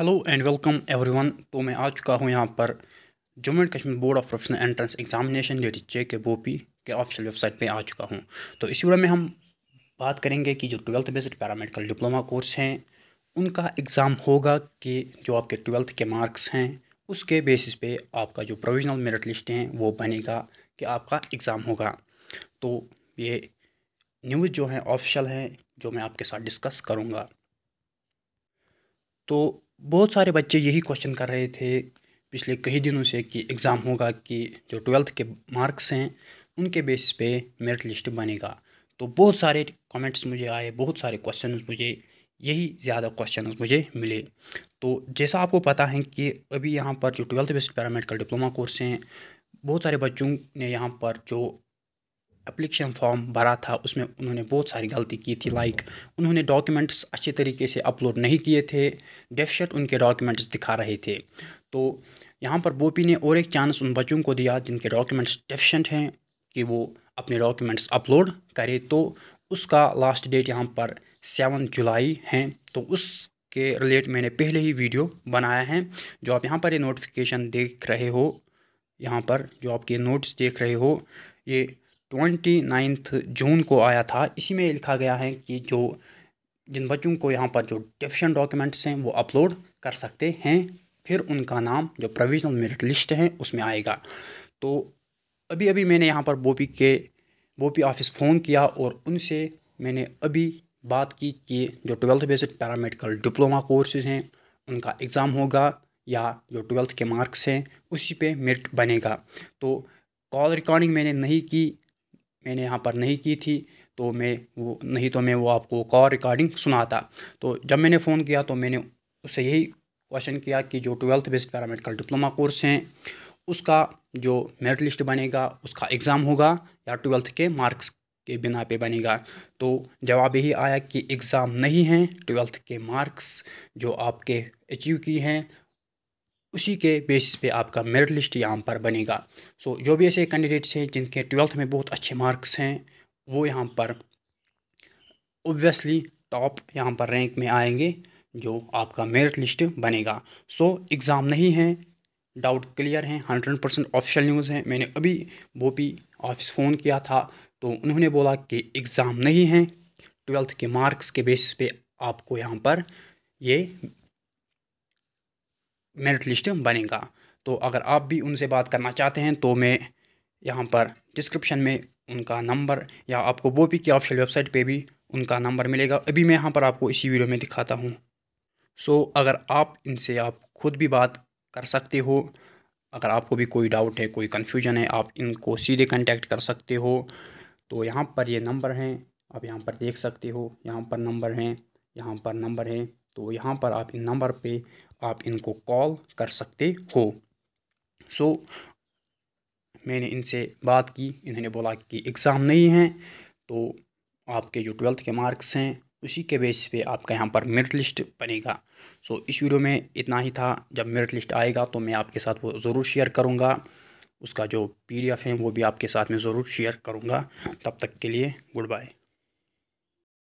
hello and welcome everyone तो मैं आ चुका हूँ यहाँ पर Jammu and Kashmir board of professional entrance examination यानी जे के वो पी के ऑफिशियल वेबसाइट पे आ चुका हूँ तो इसी वीडियो में हम बात करेंगे कि जो twelfth based paramedical diploma course हैं उनका एग्ज़ाम होगा कि जो आपके ट्वेल्थ के मार्क्स हैं उसके बेसिस पे आपका जो प्रोविजनल मेरिट लिस्ट हैं वो बनेगा कि आपका एग्ज़ाम होगा तो ये न्यूज़ जो है ऑफिशियल है जो मैं आपके साथ डिस्कस करूँगा तो बहुत सारे बच्चे यही क्वेश्चन कर रहे थे पिछले कई दिनों से कि एग्ज़ाम होगा कि जो ट्वेल्थ के मार्क्स हैं उनके बेस पे मेरिट लिस्ट बनेगा तो बहुत सारे कमेंट्स मुझे आए बहुत सारे क्वेश्चन मुझे यही ज़्यादा क्वेश्चन मुझे मिले तो जैसा आपको पता है कि अभी यहाँ पर जो twelfth based paramedical diploma course हैं बहुत सारे बच्चों ने यहाँ पर जो एप्लीकेशन फॉर्म भरा था उसमें उन्होंने बहुत सारी गलती की थी लाइक उन्होंने डॉक्यूमेंट्स अच्छे तरीके से अपलोड नहीं किए थे डेफशट उनके डॉक्यूमेंट्स दिखा रहे थे तो यहाँ पर बोपी ने और एक चांस उन बच्चों को दिया जिनके डॉक्यूमेंट्स डेफिशेंट हैं कि वो अपने डॉक्यूमेंट्स अपलोड करें तो उसका लास्ट डेट यहाँ पर सेवन जुलाई हैं तो उसके रिलेट मैंने पहले ही वीडियो बनाया है जो आप यहाँ पर ये नोटिफिकेशन देख रहे हो यहाँ पर जो आपके नोट्स देख रहे हो ये ट्वेंटी नाइन्थ जून को आया था इसी में लिखा गया है कि जो जिन बच्चों को यहाँ पर जो डिफिशन डॉक्यूमेंट्स हैं वो अपलोड कर सकते हैं फिर उनका नाम जो प्रोविजनल मेरिट लिस्ट है उसमें आएगा तो अभी अभी मैंने यहाँ पर बोपी के बोपी ऑफिस फ़ोन किया और उनसे मैंने अभी बात की कि जो twelfth basic paramedical diploma courses हैं उनका एग्ज़ाम होगा या जो ट्वेल्थ के मार्क्स हैं उसी पे मेरिट बनेगा तो कॉल रिकॉर्डिंग मैंने नहीं की मैंने यहाँ पर नहीं की थी तो मैं वो नहीं तो मैं वो आपको कॉल रिकॉर्डिंग सुनाता तो जब मैंने फ़ोन किया तो मैंने उससे यही क्वेश्चन किया कि जो twelfth based paramedical diploma course हैं उसका जो मेरिट लिस्ट बनेगा उसका एग्ज़ाम होगा या ट्वेल्थ के मार्क्स के बिना पे बनेगा तो जवाब यही आया कि एग्ज़ाम नहीं है ट्वेल्थ के मार्क्स जो आपके अचीव की हैं उसी के बेसिस पे आपका मेरिट लिस्ट यहाँ पर बनेगा सो जो भी ऐसे कैंडिडेट्स हैं जिनके ट्वेल्थ में बहुत अच्छे मार्क्स हैं वो यहाँ पर ओबियसली टॉप यहाँ पर रैंक में आएंगे जो आपका मेरिट लिस्ट बनेगा सो so, एग्ज़ाम नहीं है डाउट क्लियर हैं हंड्रेड परसेंट ऑफिशियल न्यूज़ है मैंने अभी वो भी ऑफिस फ़ोन किया था तो उन्होंने बोला कि एग्ज़ाम नहीं है ट्वेल्थ के मार्क्स के बेसिस पे आपको यहाँ पर ये मेरिट लिस्ट बनेगा तो अगर आप भी उनसे बात करना चाहते हैं तो मैं यहाँ पर डिस्क्रिप्शन में उनका नंबर या आपको वो भी की ऑफिशियल वेबसाइट पे भी उनका नंबर मिलेगा अभी मैं यहाँ पर आपको इसी वीडियो में दिखाता हूँ सो so, अगर आप इनसे आप खुद भी बात कर सकते हो अगर आपको भी कोई डाउट है कोई कन्फ्यूजन है आप इनको सीधे कंटेक्ट कर सकते हो तो यहाँ पर ये नंबर हैं आप यहाँ पर देख सकते हो यहाँ पर नंबर हैं यहाँ पर नंबर हैं तो यहाँ पर आप इन नंबर पे आप इनको कॉल कर सकते हो सो so, मैंने इनसे बात की इन्होंने बोला कि एग्ज़ाम नहीं है तो आपके जो ट्वेल्थ के मार्क्स हैं उसी के बेस पे आपका यहाँ पर मेरिट लिस्ट बनेगा सो so, इस वीडियो में इतना ही था जब मेरिट लिस्ट आएगा तो मैं आपके साथ वो ज़रूर शेयर करूँगा उसका जो पी है वो भी आपके साथ में ज़रूर शेयर करूँगा तब तक के लिए गुड बाय